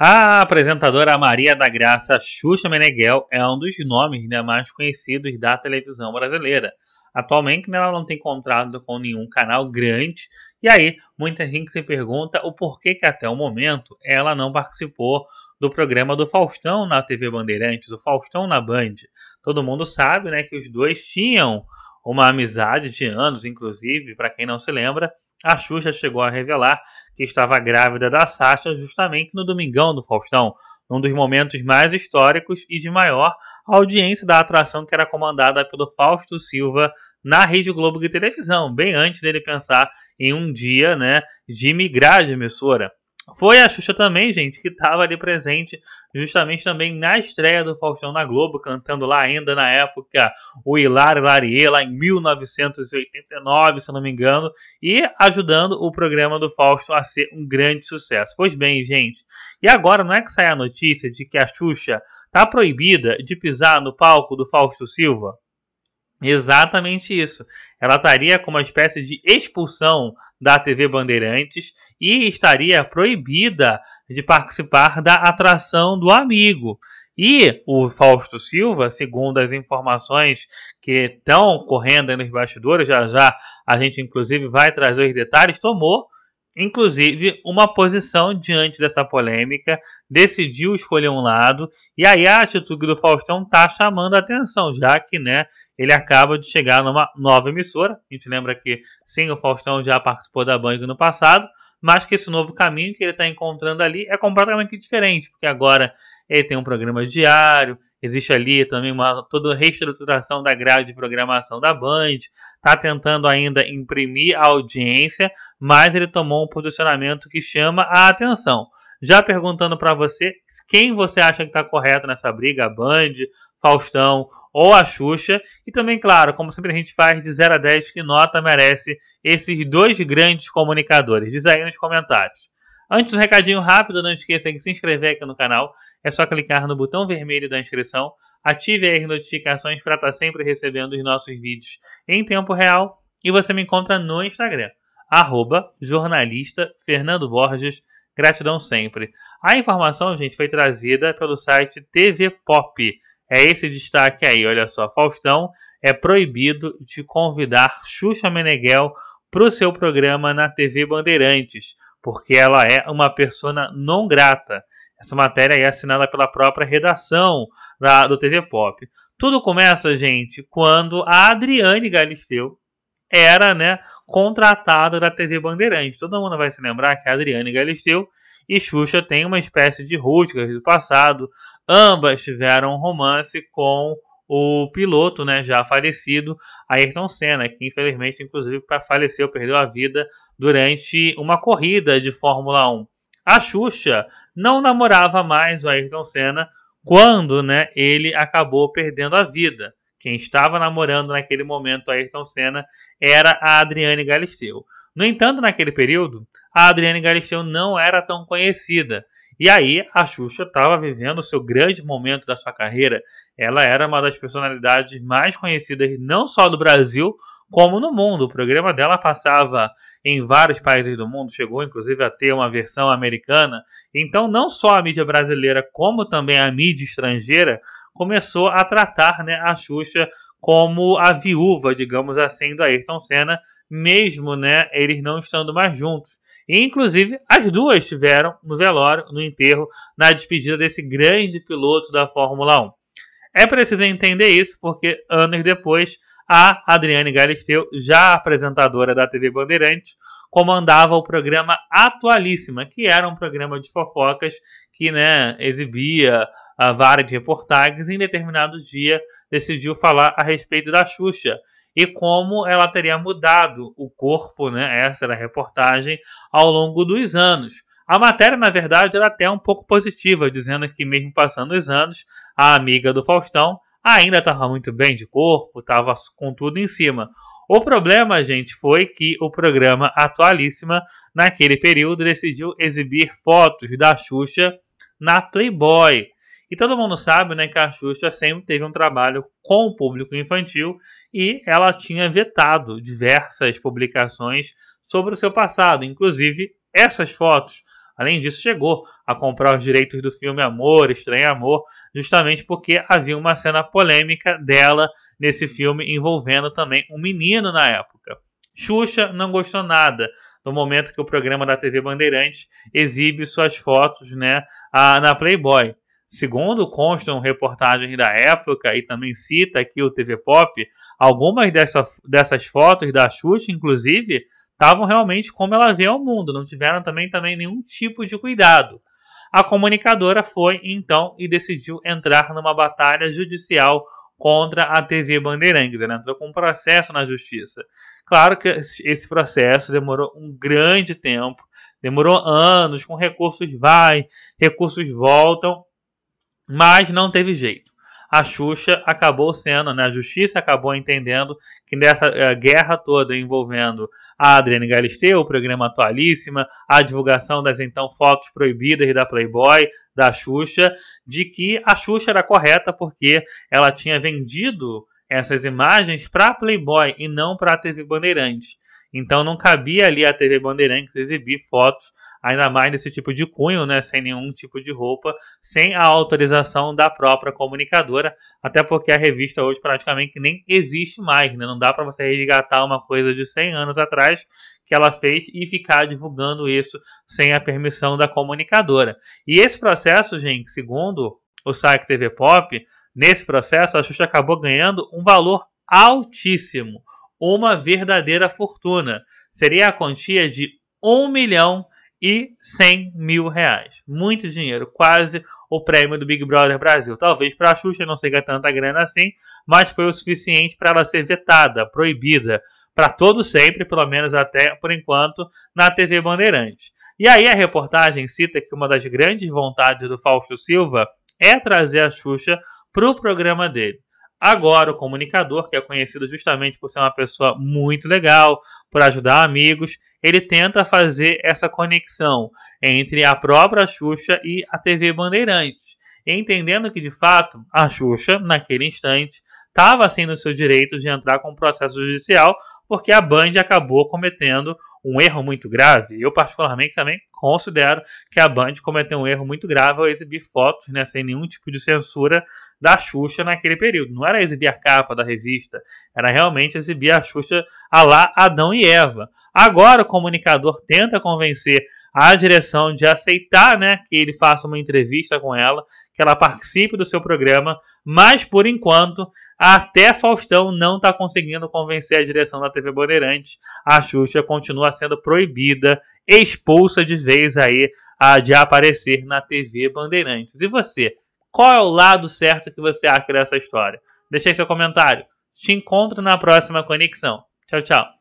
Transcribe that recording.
A apresentadora Maria da Graça Xuxa Meneghel é um dos nomes né, mais conhecidos da televisão brasileira. Atualmente né, ela não tem contrato com nenhum canal grande, e aí muita gente se pergunta o porquê que até o momento ela não participou do programa do Faustão na TV Bandeirantes, do Faustão na Band. Todo mundo sabe né, que os dois tinham uma amizade de anos, inclusive, para quem não se lembra, a Xuxa chegou a revelar que estava grávida da Sasha justamente no Domingão do Faustão, um dos momentos mais históricos e de maior audiência da atração que era comandada pelo Fausto Silva na Rede Globo de televisão, bem antes dele pensar em um dia, né, de migrar de emissora. Foi a Xuxa também, gente, que estava ali presente, justamente também na estreia do Faustão na Globo, cantando lá ainda na época o Hilar Larie, lá em 1989, se não me engano, e ajudando o programa do Fausto a ser um grande sucesso. Pois bem, gente, e agora não é que sai a notícia de que a Xuxa está proibida de pisar no palco do Fausto Silva? Exatamente isso. Ela estaria com uma espécie de expulsão da TV Bandeirantes e estaria proibida de participar da atração do amigo. E o Fausto Silva, segundo as informações que estão correndo nos bastidores, já já a gente inclusive vai trazer os detalhes, tomou inclusive, uma posição diante dessa polêmica, decidiu escolher um lado, e aí a atitude do Faustão está chamando a atenção, já que né, ele acaba de chegar numa nova emissora. A gente lembra que sim, o Faustão já participou da Bang no passado, mas que esse novo caminho que ele está encontrando ali é completamente diferente, porque agora ele tem um programa diário, Existe ali também uma toda a reestruturação da grade de programação da Band, está tentando ainda imprimir a audiência, mas ele tomou um posicionamento que chama a atenção. Já perguntando para você quem você acha que está correto nessa briga, a Band, Faustão ou a Xuxa. E também, claro, como sempre a gente faz, de 0 a 10, que nota merece esses dois grandes comunicadores? Diz aí nos comentários. Antes um recadinho rápido, não esqueça de se inscrever aqui no canal. É só clicar no botão vermelho da inscrição, ative as notificações para estar tá sempre recebendo os nossos vídeos em tempo real. E você me encontra no Instagram, arroba jornalista Fernando Borges. Gratidão sempre. A informação, gente, foi trazida pelo site TV Pop. É esse destaque aí, olha só. Faustão é proibido de convidar Xuxa Meneghel para o seu programa na TV Bandeirantes porque ela é uma persona não grata. Essa matéria é assinada pela própria redação da, do TV Pop. Tudo começa, gente, quando a Adriane Galisteu era né, contratada da TV Bandeirante. Todo mundo vai se lembrar que a Adriane Galisteu e Xuxa têm uma espécie de rústica do passado. Ambas tiveram um romance com o piloto, né, já falecido, Ayrton Senna, que infelizmente, inclusive, faleceu, perdeu a vida durante uma corrida de Fórmula 1. A Xuxa não namorava mais o Ayrton Senna quando né, ele acabou perdendo a vida. Quem estava namorando naquele momento a Ayrton Senna era a Adriane Galisteu. No entanto, naquele período, a Adriane Galisteu não era tão conhecida e aí a Xuxa estava vivendo o seu grande momento da sua carreira. Ela era uma das personalidades mais conhecidas não só do Brasil, como no mundo. O programa dela passava em vários países do mundo, chegou inclusive a ter uma versão americana. Então, não só a mídia brasileira, como também a mídia estrangeira começou a tratar né, a Xuxa como a viúva, digamos assim, do Ayrton Senna, mesmo né, eles não estando mais juntos. E, inclusive, as duas estiveram no velório, no enterro, na despedida desse grande piloto da Fórmula 1. É preciso entender isso porque, anos depois, a Adriane Galisteu, já apresentadora da TV Bandeirantes, comandava o programa Atualíssima, que era um programa de fofocas que né, exibia a vara de reportagens, em determinado dia decidiu falar a respeito da Xuxa e como ela teria mudado o corpo, né? Essa era a reportagem ao longo dos anos. A matéria, na verdade, era até um pouco positiva, dizendo que mesmo passando os anos, a amiga do Faustão ainda estava muito bem de corpo, estava com tudo em cima. O problema, gente, foi que o programa Atualíssima, naquele período, decidiu exibir fotos da Xuxa na Playboy. E todo mundo sabe né, que a Xuxa sempre teve um trabalho com o público infantil e ela tinha vetado diversas publicações sobre o seu passado, inclusive essas fotos. Além disso, chegou a comprar os direitos do filme Amor, Estranho Amor, justamente porque havia uma cena polêmica dela nesse filme envolvendo também um menino na época. Xuxa não gostou nada no momento que o programa da TV Bandeirantes exibe suas fotos né, na Playboy. Segundo constam reportagens da época e também cita aqui o TV Pop, algumas dessa, dessas fotos da Xuxa, inclusive, estavam realmente como ela vê ao mundo, não tiveram também, também nenhum tipo de cuidado. A comunicadora foi então e decidiu entrar numa batalha judicial contra a TV Bandeirantes. Ela entrou com um processo na justiça. Claro que esse processo demorou um grande tempo, demorou anos, com recursos vai, recursos voltam, mas não teve jeito. A Xuxa acabou sendo, né, a justiça acabou entendendo que nessa eh, guerra toda envolvendo a Adriane Galisteu, o programa Atualíssima, a divulgação das então fotos proibidas da Playboy, da Xuxa, de que a Xuxa era correta porque ela tinha vendido essas imagens para Playboy e não para a TV Bandeirantes. Então não cabia ali a TV Bandeirantes exibir fotos, ainda mais desse tipo de cunho, né, sem nenhum tipo de roupa, sem a autorização da própria comunicadora, até porque a revista hoje praticamente nem existe mais, né? Não dá para você resgatar uma coisa de 100 anos atrás que ela fez e ficar divulgando isso sem a permissão da comunicadora. E esse processo, gente, segundo o site TV Pop, nesse processo a Xuxa acabou ganhando um valor altíssimo uma verdadeira fortuna. Seria a quantia de 1 milhão e 100 mil reais. Muito dinheiro, quase o prêmio do Big Brother Brasil. Talvez para a Xuxa não seja tanta grana assim, mas foi o suficiente para ela ser vetada, proibida, para todo sempre, pelo menos até por enquanto, na TV Bandeirantes. E aí a reportagem cita que uma das grandes vontades do Fausto Silva é trazer a Xuxa para o programa dele. Agora, o comunicador, que é conhecido justamente por ser uma pessoa muito legal, por ajudar amigos, ele tenta fazer essa conexão entre a própria Xuxa e a TV Bandeirantes, entendendo que de fato a Xuxa, naquele instante, estava sendo seu direito de entrar com o processo judicial, porque a Band acabou cometendo um erro muito grave. Eu, particularmente, também considero que a Band cometeu um erro muito grave ao exibir fotos, né, sem nenhum tipo de censura, da Xuxa naquele período. Não era exibir a capa da revista, era realmente exibir a Xuxa a lá Adão e Eva. Agora o comunicador tenta convencer a direção de aceitar né, que ele faça uma entrevista com ela, que ela participe do seu programa, mas por enquanto, até Faustão não está conseguindo convencer a direção da TV Bandeirantes. A Xuxa continua sendo proibida, expulsa de vez aí de aparecer na TV Bandeirantes. E você? Qual é o lado certo que você acha dessa história? Deixe aí seu comentário. Te encontro na próxima conexão. Tchau, tchau.